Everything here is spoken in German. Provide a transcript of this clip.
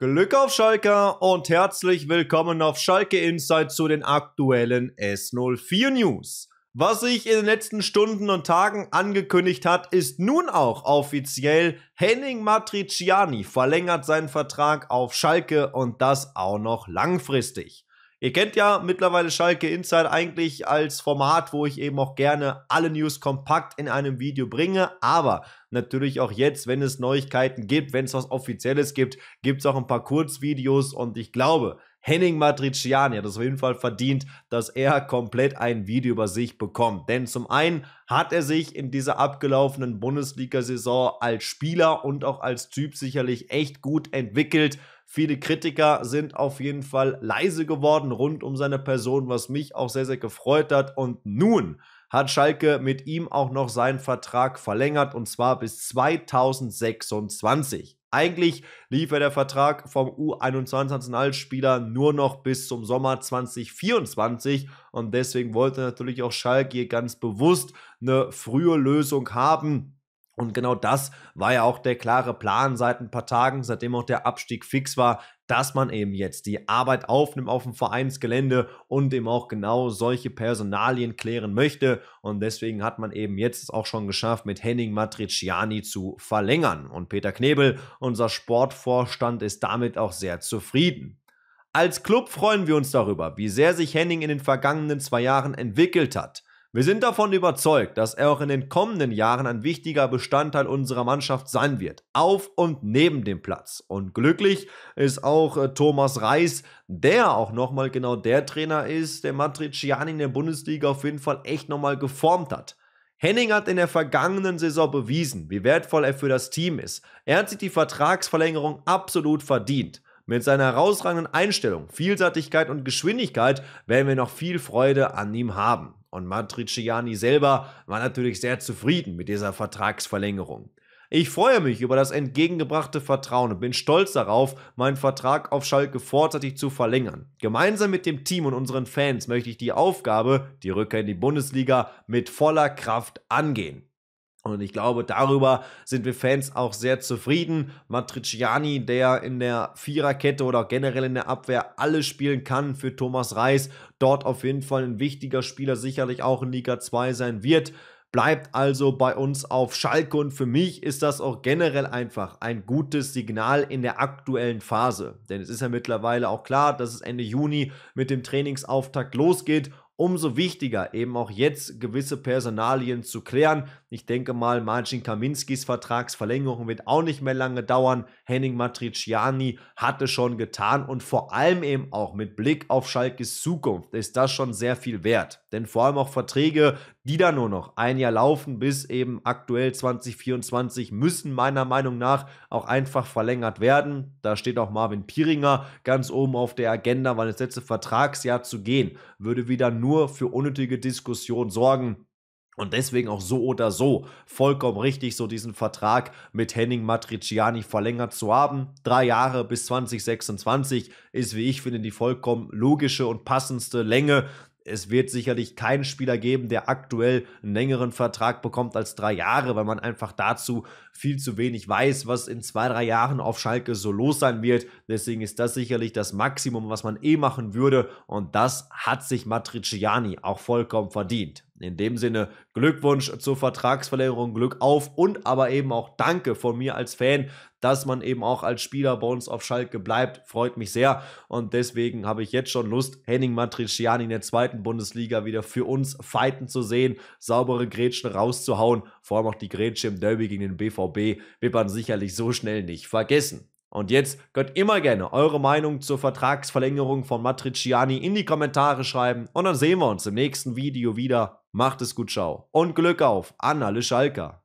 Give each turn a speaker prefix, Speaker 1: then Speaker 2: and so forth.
Speaker 1: Glück auf Schalke und herzlich willkommen auf Schalke Insight zu den aktuellen S04 News. Was sich in den letzten Stunden und Tagen angekündigt hat, ist nun auch offiziell Henning Matriciani verlängert seinen Vertrag auf Schalke und das auch noch langfristig. Ihr kennt ja mittlerweile Schalke Inside eigentlich als Format, wo ich eben auch gerne alle News kompakt in einem Video bringe. Aber natürlich auch jetzt, wenn es Neuigkeiten gibt, wenn es was Offizielles gibt, gibt es auch ein paar Kurzvideos. Und ich glaube, Henning Matriciani hat es auf jeden Fall verdient, dass er komplett ein Video über sich bekommt. Denn zum einen hat er sich in dieser abgelaufenen Bundesliga-Saison als Spieler und auch als Typ sicherlich echt gut entwickelt. Viele Kritiker sind auf jeden Fall leise geworden rund um seine Person, was mich auch sehr, sehr gefreut hat. Und nun hat Schalke mit ihm auch noch seinen Vertrag verlängert und zwar bis 2026. Eigentlich lief ja der Vertrag vom U21-Nationalspieler nur noch bis zum Sommer 2024 und deswegen wollte natürlich auch Schalke hier ganz bewusst eine frühe Lösung haben und genau das war ja auch der klare Plan seit ein paar Tagen, seitdem auch der Abstieg fix war, dass man eben jetzt die Arbeit aufnimmt auf dem Vereinsgelände und eben auch genau solche Personalien klären möchte. Und deswegen hat man eben jetzt auch schon geschafft, mit Henning Matriciani zu verlängern. Und Peter Knebel, unser Sportvorstand, ist damit auch sehr zufrieden. Als Club freuen wir uns darüber, wie sehr sich Henning in den vergangenen zwei Jahren entwickelt hat. Wir sind davon überzeugt, dass er auch in den kommenden Jahren ein wichtiger Bestandteil unserer Mannschaft sein wird, auf und neben dem Platz. Und glücklich ist auch äh, Thomas Reis, der auch nochmal genau der Trainer ist, der Matriciani in der Bundesliga auf jeden Fall echt nochmal geformt hat. Henning hat in der vergangenen Saison bewiesen, wie wertvoll er für das Team ist. Er hat sich die Vertragsverlängerung absolut verdient. Mit seiner herausragenden Einstellung, Vielseitigkeit und Geschwindigkeit werden wir noch viel Freude an ihm haben. Und Matriciani selber war natürlich sehr zufrieden mit dieser Vertragsverlängerung. Ich freue mich über das entgegengebrachte Vertrauen und bin stolz darauf, meinen Vertrag auf Schalke vorzeitig zu verlängern. Gemeinsam mit dem Team und unseren Fans möchte ich die Aufgabe, die Rückkehr in die Bundesliga, mit voller Kraft angehen. Und ich glaube, darüber sind wir Fans auch sehr zufrieden. Matriciani, der in der Viererkette oder generell in der Abwehr alles spielen kann für Thomas Reis, dort auf jeden Fall ein wichtiger Spieler, sicherlich auch in Liga 2 sein wird. Bleibt also bei uns auf Schalke und für mich ist das auch generell einfach ein gutes Signal in der aktuellen Phase. Denn es ist ja mittlerweile auch klar, dass es Ende Juni mit dem Trainingsauftakt losgeht umso wichtiger, eben auch jetzt gewisse Personalien zu klären. Ich denke mal, Marcin Kaminskis Vertragsverlängerung wird auch nicht mehr lange dauern. Henning Matriciani hatte schon getan und vor allem eben auch mit Blick auf Schalkes Zukunft ist das schon sehr viel wert. Denn vor allem auch Verträge, die dann nur noch ein Jahr laufen, bis eben aktuell 2024 müssen meiner Meinung nach auch einfach verlängert werden. Da steht auch Marvin Pieringer ganz oben auf der Agenda, weil das letzte Vertragsjahr zu gehen, würde wieder nur für unnötige Diskussionen sorgen. Und deswegen auch so oder so vollkommen richtig, so diesen Vertrag mit Henning Matriciani verlängert zu haben. Drei Jahre bis 2026 ist, wie ich finde, die vollkommen logische und passendste Länge, es wird sicherlich keinen Spieler geben, der aktuell einen längeren Vertrag bekommt als drei Jahre, weil man einfach dazu viel zu wenig weiß, was in zwei, drei Jahren auf Schalke so los sein wird. Deswegen ist das sicherlich das Maximum, was man eh machen würde. Und das hat sich Matriciani auch vollkommen verdient. In dem Sinne, Glückwunsch zur Vertragsverlängerung, Glück auf und aber eben auch Danke von mir als Fan, dass man eben auch als Spieler bei uns auf Schalke bleibt. Freut mich sehr und deswegen habe ich jetzt schon Lust, Henning Matriciani in der zweiten Bundesliga wieder für uns fighten zu sehen, saubere Grätschen rauszuhauen. Vor allem auch die Grätsche im Derby gegen den BVB wird man sicherlich so schnell nicht vergessen. Und jetzt könnt immer gerne eure Meinung zur Vertragsverlängerung von Matriciani in die Kommentare schreiben und dann sehen wir uns im nächsten Video wieder. Macht es gut, ciao und Glück auf an alle Schalker.